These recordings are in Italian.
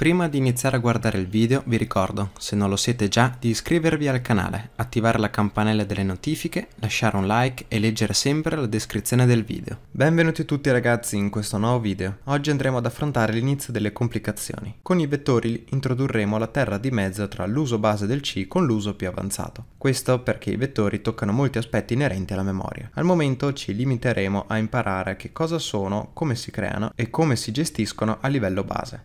Prima di iniziare a guardare il video vi ricordo, se non lo siete già, di iscrivervi al canale, attivare la campanella delle notifiche, lasciare un like e leggere sempre la descrizione del video. Benvenuti tutti ragazzi in questo nuovo video. Oggi andremo ad affrontare l'inizio delle complicazioni. Con i vettori introdurremo la terra di mezzo tra l'uso base del C con l'uso più avanzato. Questo perché i vettori toccano molti aspetti inerenti alla memoria. Al momento ci limiteremo a imparare che cosa sono, come si creano e come si gestiscono a livello base.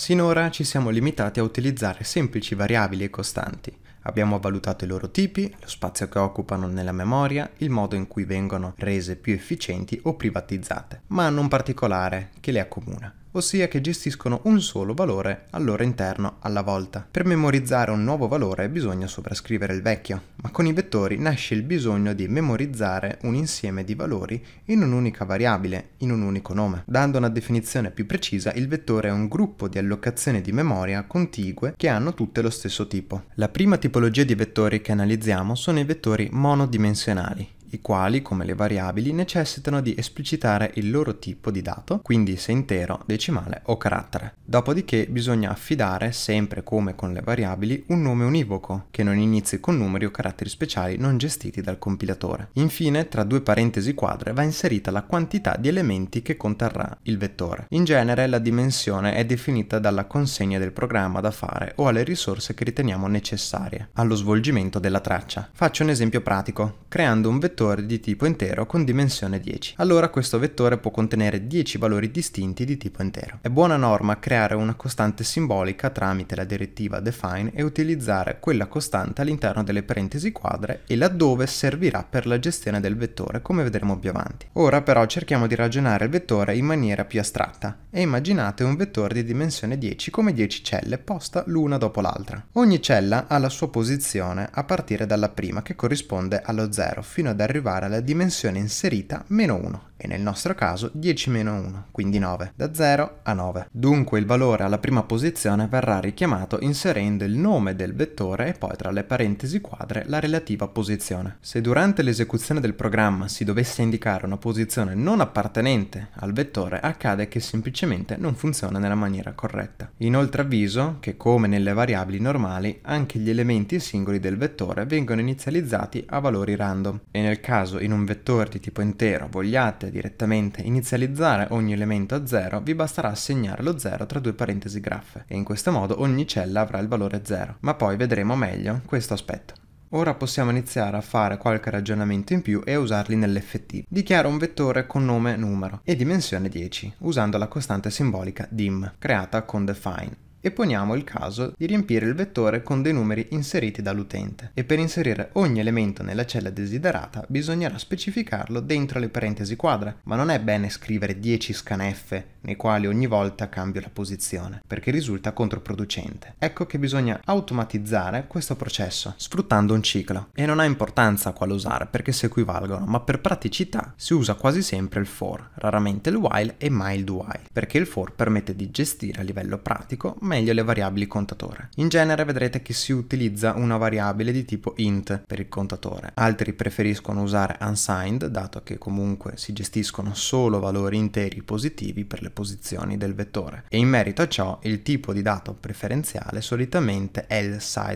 Sinora ci siamo limitati a utilizzare semplici variabili e costanti. Abbiamo valutato i loro tipi, lo spazio che occupano nella memoria, il modo in cui vengono rese più efficienti o privatizzate, ma hanno un particolare che le accomuna ossia che gestiscono un solo valore al loro interno alla volta. Per memorizzare un nuovo valore bisogna sovrascrivere il vecchio, ma con i vettori nasce il bisogno di memorizzare un insieme di valori in un'unica variabile, in un unico nome. Dando una definizione più precisa, il vettore è un gruppo di allocazioni di memoria contigue che hanno tutte lo stesso tipo. La prima tipologia di vettori che analizziamo sono i vettori monodimensionali, i quali, come le variabili, necessitano di esplicitare il loro tipo di dato, quindi se intero, decimale o carattere. Dopodiché bisogna affidare, sempre come con le variabili, un nome univoco, che non inizi con numeri o caratteri speciali non gestiti dal compilatore. Infine, tra due parentesi quadre va inserita la quantità di elementi che conterrà il vettore. In genere la dimensione è definita dalla consegna del programma da fare o alle risorse che riteniamo necessarie allo svolgimento della traccia. Faccio un esempio pratico, creando un vettore vettore di tipo intero con dimensione 10. Allora questo vettore può contenere 10 valori distinti di tipo intero. È buona norma creare una costante simbolica tramite la direttiva define e utilizzare quella costante all'interno delle parentesi quadre e laddove servirà per la gestione del vettore come vedremo più avanti. Ora però cerchiamo di ragionare il vettore in maniera più astratta e immaginate un vettore di dimensione 10 come 10 celle posta l'una dopo l'altra. Ogni cella ha la sua posizione a partire dalla prima che corrisponde allo 0 fino ad arrivare arrivare alla dimensione inserita meno 1 e nel nostro caso 10-1, quindi 9, da 0 a 9. Dunque il valore alla prima posizione verrà richiamato inserendo il nome del vettore e poi tra le parentesi quadre la relativa posizione. Se durante l'esecuzione del programma si dovesse indicare una posizione non appartenente al vettore, accade che semplicemente non funziona nella maniera corretta. Inoltre avviso che come nelle variabili normali, anche gli elementi singoli del vettore vengono inizializzati a valori random e nel caso in un vettore di tipo intero vogliate direttamente inizializzare ogni elemento a 0, vi basterà assegnare lo 0 tra due parentesi graffe e in questo modo ogni cella avrà il valore 0, ma poi vedremo meglio questo aspetto. Ora possiamo iniziare a fare qualche ragionamento in più e a usarli nell'effettivo. Dichiaro un vettore con nome numero e dimensione 10, usando la costante simbolica dim, creata con define e poniamo il caso di riempire il vettore con dei numeri inseriti dall'utente e per inserire ogni elemento nella cella desiderata bisognerà specificarlo dentro le parentesi quadre, ma non è bene scrivere 10 scanf nei quali ogni volta cambio la posizione perché risulta controproducente. Ecco che bisogna automatizzare questo processo sfruttando un ciclo e non ha importanza quale usare perché si equivalgono, ma per praticità si usa quasi sempre il for, raramente il while e mai il while, perché il for permette di gestire a livello pratico meglio le variabili contatore. In genere vedrete che si utilizza una variabile di tipo int per il contatore, altri preferiscono usare unsigned dato che comunque si gestiscono solo valori interi positivi per le posizioni del vettore e in merito a ciò il tipo di dato preferenziale solitamente è il size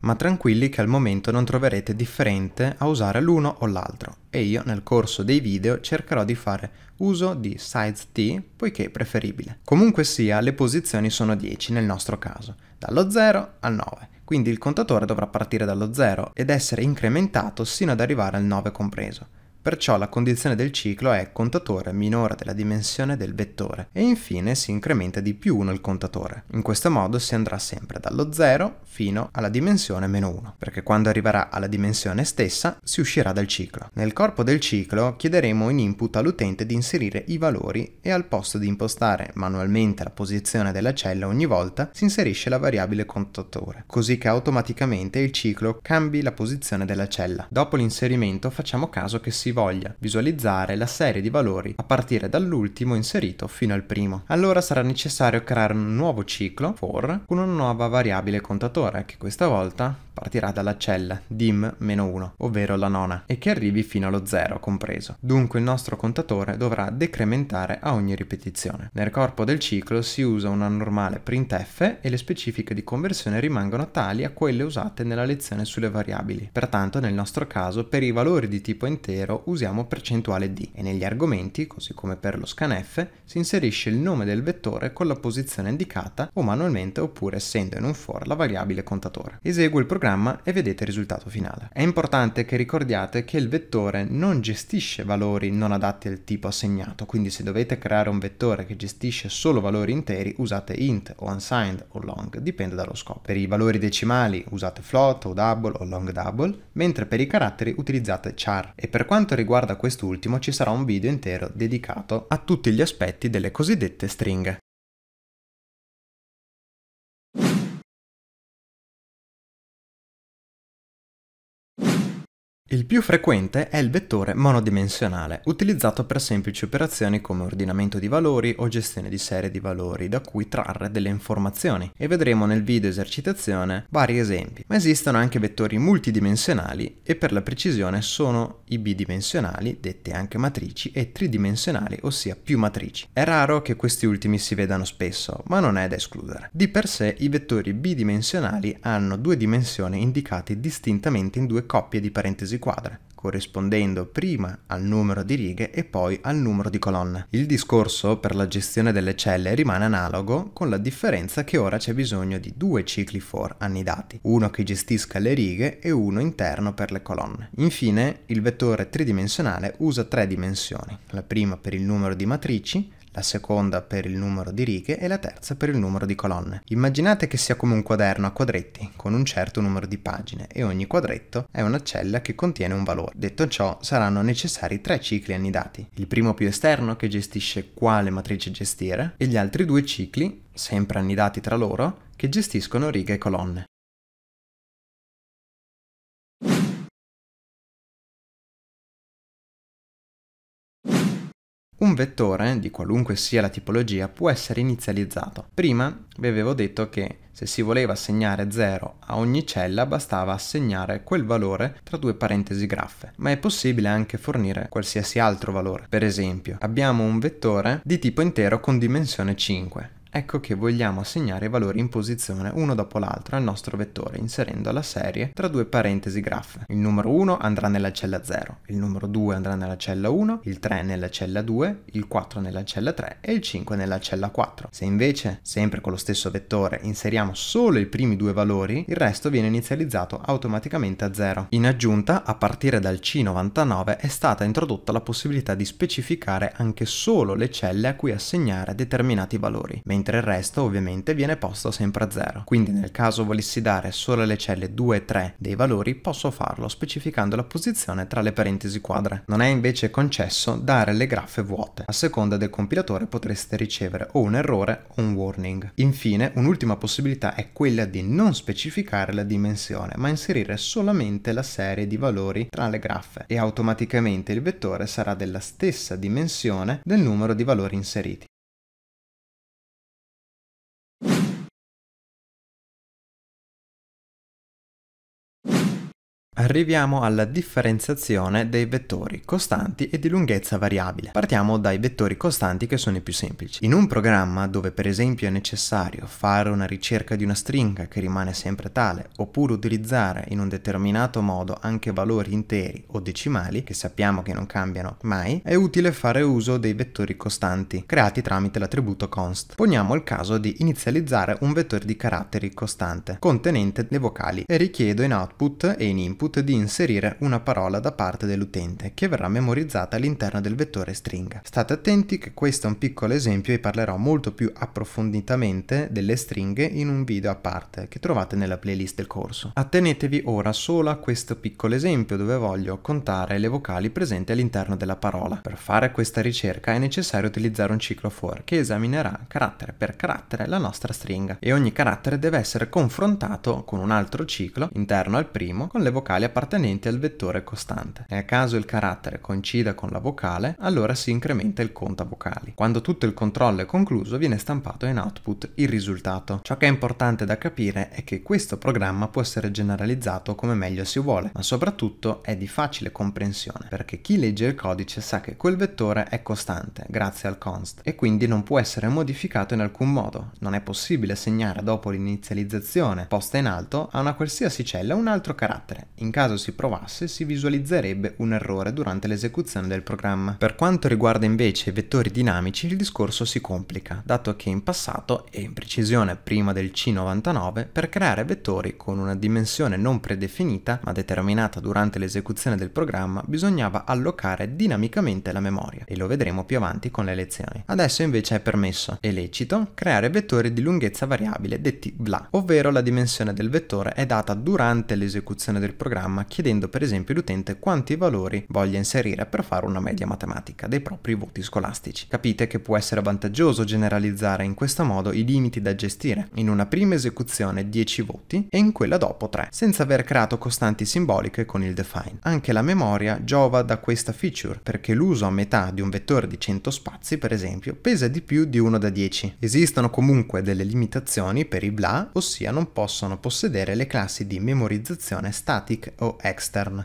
ma tranquilli che al momento non troverete differente a usare l'uno o l'altro e io nel corso dei video cercherò di fare uso di size t poiché è preferibile. Comunque sia, le posizioni sono 10 nel nostro caso, dallo 0 al 9, quindi il contatore dovrà partire dallo 0 ed essere incrementato sino ad arrivare al 9 compreso. Perciò la condizione del ciclo è contatore minore della dimensione del vettore e infine si incrementa di più 1 il contatore. In questo modo si andrà sempre dallo 0 fino alla dimensione meno 1, perché quando arriverà alla dimensione stessa si uscirà dal ciclo. Nel corpo del ciclo chiederemo in input all'utente di inserire i valori e al posto di impostare manualmente la posizione della cella ogni volta si inserisce la variabile contatore, così che automaticamente il ciclo cambi la posizione della cella. Dopo l'inserimento facciamo caso che si voglia visualizzare la serie di valori a partire dall'ultimo inserito fino al primo. Allora sarà necessario creare un nuovo ciclo for con una nuova variabile contatore errore anche questa volta partirà dalla cella dim-1, ovvero la nona, e che arrivi fino allo 0 compreso. Dunque il nostro contatore dovrà decrementare a ogni ripetizione. Nel corpo del ciclo si usa una normale printf e le specifiche di conversione rimangono tali a quelle usate nella lezione sulle variabili. Pertanto nel nostro caso per i valori di tipo intero usiamo percentuale d e negli argomenti, così come per lo scanf, si inserisce il nome del vettore con la posizione indicata o manualmente oppure essendo in un for la variabile contatore. Esegue il programma programma e vedete il risultato finale. È importante che ricordiate che il vettore non gestisce valori non adatti al tipo assegnato, quindi se dovete creare un vettore che gestisce solo valori interi usate int o unsigned o long, dipende dallo scopo. Per i valori decimali usate float o double o long double, mentre per i caratteri utilizzate char. E per quanto riguarda quest'ultimo ci sarà un video intero dedicato a tutti gli aspetti delle cosiddette stringhe. Il più frequente è il vettore monodimensionale, utilizzato per semplici operazioni come ordinamento di valori o gestione di serie di valori da cui trarre delle informazioni e vedremo nel video esercitazione vari esempi. Ma esistono anche vettori multidimensionali e per la precisione sono i bidimensionali, dette anche matrici, e tridimensionali, ossia più matrici. È raro che questi ultimi si vedano spesso, ma non è da escludere. Di per sé i vettori bidimensionali hanno due dimensioni indicate distintamente in due coppie di parentesi quadre, corrispondendo prima al numero di righe e poi al numero di colonne. Il discorso per la gestione delle celle rimane analogo con la differenza che ora c'è bisogno di due cicli for annidati, uno che gestisca le righe e uno interno per le colonne. Infine, il vettore tridimensionale usa tre dimensioni, la prima per il numero di matrici, la seconda per il numero di righe e la terza per il numero di colonne. Immaginate che sia come un quaderno a quadretti, con un certo numero di pagine, e ogni quadretto è una cella che contiene un valore. Detto ciò, saranno necessari tre cicli annidati, il primo più esterno che gestisce quale matrice gestire, e gli altri due cicli, sempre annidati tra loro, che gestiscono righe e colonne. Un vettore, di qualunque sia la tipologia, può essere inizializzato. Prima vi avevo detto che se si voleva assegnare 0 a ogni cella bastava assegnare quel valore tra due parentesi graffe, ma è possibile anche fornire qualsiasi altro valore. Per esempio, abbiamo un vettore di tipo intero con dimensione 5. Ecco che vogliamo assegnare i valori in posizione uno dopo l'altro al nostro vettore inserendo la serie tra due parentesi graph. Il numero 1 andrà nella cella 0, il numero 2 andrà nella cella 1, il 3 nella cella 2, il 4 nella cella 3 e il 5 nella cella 4. Se invece, sempre con lo stesso vettore, inseriamo solo i primi due valori, il resto viene inizializzato automaticamente a 0. In aggiunta, a partire dal C99 è stata introdotta la possibilità di specificare anche solo le celle a cui assegnare determinati valori, mentre mentre il resto ovviamente viene posto sempre a 0. Quindi nel caso volessi dare solo alle celle 2 e 3 dei valori posso farlo specificando la posizione tra le parentesi quadre. Non è invece concesso dare le graffe vuote. A seconda del compilatore potreste ricevere o un errore o un warning. Infine un'ultima possibilità è quella di non specificare la dimensione ma inserire solamente la serie di valori tra le graffe e automaticamente il vettore sarà della stessa dimensione del numero di valori inseriti. Arriviamo alla differenziazione dei vettori costanti e di lunghezza variabile. Partiamo dai vettori costanti che sono i più semplici. In un programma dove per esempio è necessario fare una ricerca di una stringa che rimane sempre tale, oppure utilizzare in un determinato modo anche valori interi o decimali, che sappiamo che non cambiano mai, è utile fare uso dei vettori costanti, creati tramite l'attributo const. Poniamo il caso di inizializzare un vettore di caratteri costante, contenente le vocali, e richiedo in output e in input compute di inserire una parola da parte dell'utente che verrà memorizzata all'interno del vettore stringa. State attenti che questo è un piccolo esempio e parlerò molto più approfonditamente delle stringhe in un video a parte che trovate nella playlist del corso. Attenetevi ora solo a questo piccolo esempio dove voglio contare le vocali presenti all'interno della parola. Per fare questa ricerca è necessario utilizzare un ciclo for che esaminerà carattere per carattere la nostra stringa e ogni carattere deve essere confrontato con un altro ciclo interno al primo con le vocali vocali appartenenti al vettore costante e a caso il carattere coincida con la vocale, allora si incrementa il conta vocali. Quando tutto il controllo è concluso viene stampato in output il risultato. Ciò che è importante da capire è che questo programma può essere generalizzato come meglio si vuole, ma soprattutto è di facile comprensione, perché chi legge il codice sa che quel vettore è costante grazie al const e quindi non può essere modificato in alcun modo. Non è possibile segnare dopo l'inizializzazione posta in alto a una qualsiasi cella un altro carattere, in in caso si provasse si visualizzerebbe un errore durante l'esecuzione del programma. Per quanto riguarda invece i vettori dinamici il discorso si complica, dato che in passato, e in precisione prima del C99, per creare vettori con una dimensione non predefinita ma determinata durante l'esecuzione del programma bisognava allocare dinamicamente la memoria, e lo vedremo più avanti con le lezioni. Adesso invece è permesso, e lecito, creare vettori di lunghezza variabile detti VLA, ovvero la dimensione del vettore è data durante l'esecuzione del programma programma chiedendo per esempio all'utente quanti valori voglia inserire per fare una media matematica dei propri voti scolastici. Capite che può essere vantaggioso generalizzare in questo modo i limiti da gestire, in una prima esecuzione 10 voti e in quella dopo 3, senza aver creato costanti simboliche con il define. Anche la memoria giova da questa feature perché l'uso a metà di un vettore di 100 spazi per esempio pesa di più di uno da 10. Esistono comunque delle limitazioni per i bla, ossia non possono possedere le classi di memorizzazione statica public o extern.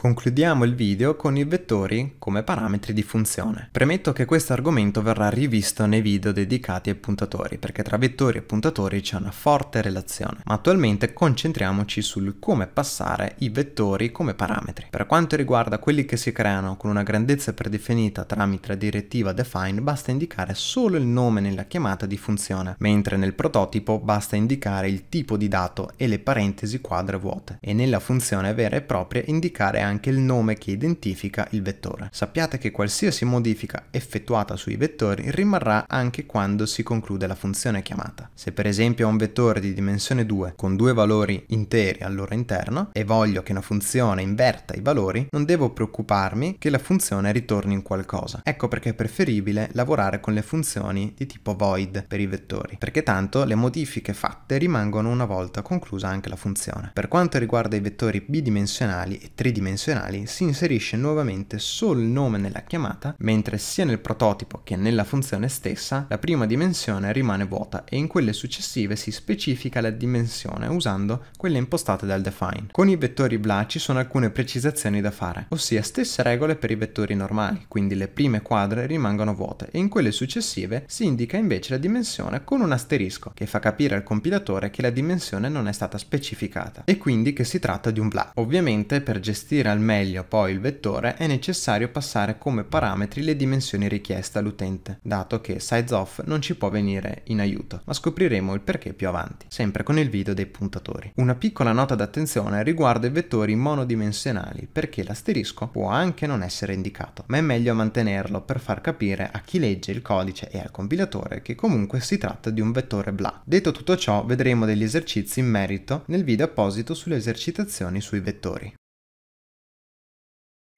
Concludiamo il video con i vettori come parametri di funzione. Premetto che questo argomento verrà rivisto nei video dedicati ai puntatori, perché tra vettori e puntatori c'è una forte relazione, ma attualmente concentriamoci sul come passare i vettori come parametri. Per quanto riguarda quelli che si creano con una grandezza predefinita tramite la direttiva define, basta indicare solo il nome nella chiamata di funzione, mentre nel prototipo basta indicare il tipo di dato e le parentesi quadre vuote, e nella funzione vera e propria indicare anche anche il nome che identifica il vettore. Sappiate che qualsiasi modifica effettuata sui vettori rimarrà anche quando si conclude la funzione chiamata. Se per esempio ho un vettore di dimensione 2 con due valori interi al loro interno e voglio che una funzione inverta i valori, non devo preoccuparmi che la funzione ritorni in qualcosa. Ecco perché è preferibile lavorare con le funzioni di tipo void per i vettori, perché tanto le modifiche fatte rimangono una volta conclusa anche la funzione. Per quanto riguarda i vettori bidimensionali e tridimensionali, bidimensionali si inserisce nuovamente solo il nome nella chiamata, mentre sia nel prototipo che nella funzione stessa la prima dimensione rimane vuota e in quelle successive si specifica la dimensione usando quelle impostate dal define. Con i vettori bla ci sono alcune precisazioni da fare, ossia stesse regole per i vettori normali, quindi le prime quadre rimangono vuote e in quelle successive si indica invece la dimensione con un asterisco che fa capire al compilatore che la dimensione non è stata specificata e quindi che si tratta di un bla. Ovviamente per gestire gestire al meglio poi il vettore è necessario passare come parametri le dimensioni richieste all'utente, dato che sizeoff non ci può venire in aiuto, ma scopriremo il perché più avanti, sempre con il video dei puntatori. Una piccola nota d'attenzione riguarda i vettori monodimensionali, perché l'asterisco può anche non essere indicato, ma è meglio mantenerlo per far capire a chi legge il codice e al compilatore che comunque si tratta di un vettore bla. Detto tutto ciò, vedremo degli esercizi in merito nel video apposito sulle esercitazioni sui vettori.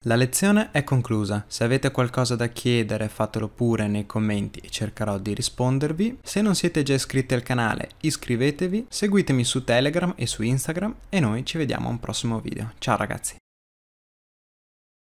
La lezione è conclusa, se avete qualcosa da chiedere fatelo pure nei commenti e cercherò di rispondervi. Se non siete già iscritti al canale iscrivetevi, seguitemi su Telegram e su Instagram e noi ci vediamo a un prossimo video. Ciao ragazzi!